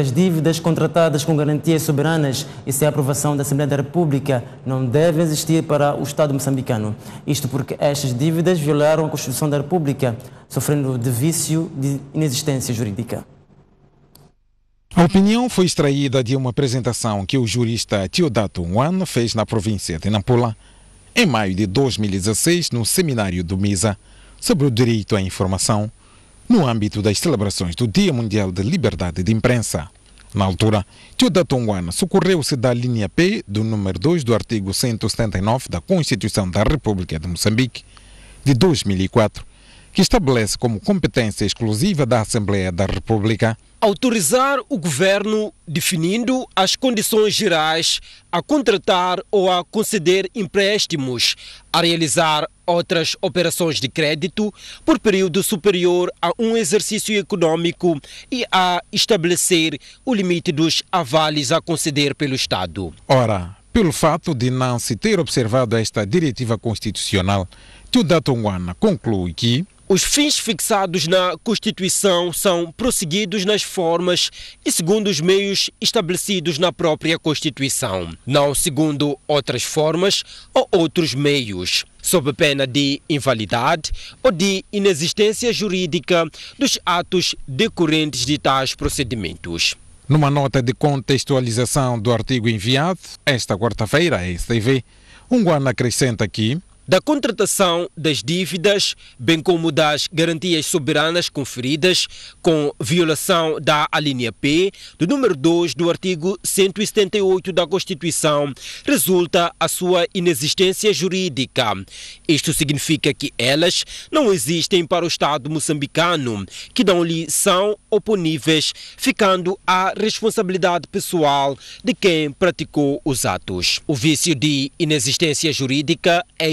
as dívidas contratadas com garantias soberanas e sem é aprovação da Assembleia da República não devem existir para o Estado moçambicano. Isto porque estas dívidas violaram a Constituição da República, sofrendo de vício de inexistência jurídica. A opinião foi extraída de uma apresentação que o jurista Teodato Wan fez na província de Nampula em maio de 2016 no seminário do MISA sobre o direito à informação no âmbito das celebrações do Dia Mundial de Liberdade de Imprensa. Na altura, Tioda Tonguana socorreu-se da linha P do número 2 do artigo 179 da Constituição da República de Moçambique de 2004 que estabelece como competência exclusiva da Assembleia da República autorizar o governo, definindo as condições gerais, a contratar ou a conceder empréstimos, a realizar outras operações de crédito por período superior a um exercício econômico e a estabelecer o limite dos avales a conceder pelo Estado. Ora, pelo fato de não se ter observado esta diretiva constitucional, Tudatongwana conclui que os fins fixados na Constituição são prosseguidos nas formas e segundo os meios estabelecidos na própria Constituição, não segundo outras formas ou outros meios, sob pena de invalidade ou de inexistência jurídica dos atos decorrentes de tais procedimentos. Numa nota de contextualização do artigo enviado esta quarta-feira à STV, um guana acrescenta que da contratação das dívidas, bem como das garantias soberanas conferidas com violação da alínea P do número 2 do artigo 178 da Constituição, resulta a sua inexistência jurídica. Isto significa que elas não existem para o Estado moçambicano, que não-lhe são oponíveis, ficando à responsabilidade pessoal de quem praticou os atos. O vício de inexistência jurídica é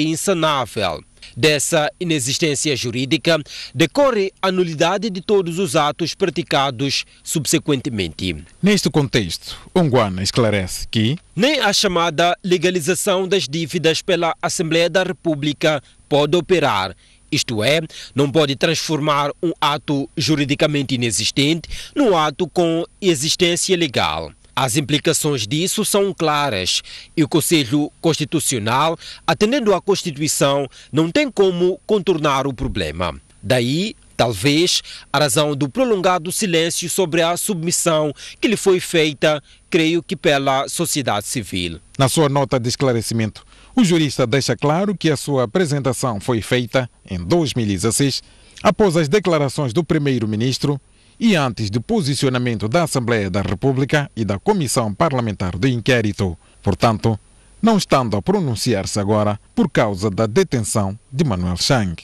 Dessa inexistência jurídica decorre a nulidade de todos os atos praticados subsequentemente. Neste contexto, Onguana esclarece que nem a chamada legalização das dívidas pela Assembleia da República pode operar. Isto é, não pode transformar um ato juridicamente inexistente num ato com existência legal. As implicações disso são claras e o Conselho Constitucional, atendendo à Constituição, não tem como contornar o problema. Daí, talvez, a razão do prolongado silêncio sobre a submissão que lhe foi feita, creio que pela sociedade civil. Na sua nota de esclarecimento, o jurista deixa claro que a sua apresentação foi feita em 2016, após as declarações do primeiro-ministro e antes do posicionamento da Assembleia da República e da Comissão Parlamentar do Inquérito. Portanto, não estando a pronunciar-se agora por causa da detenção de Manuel Chang.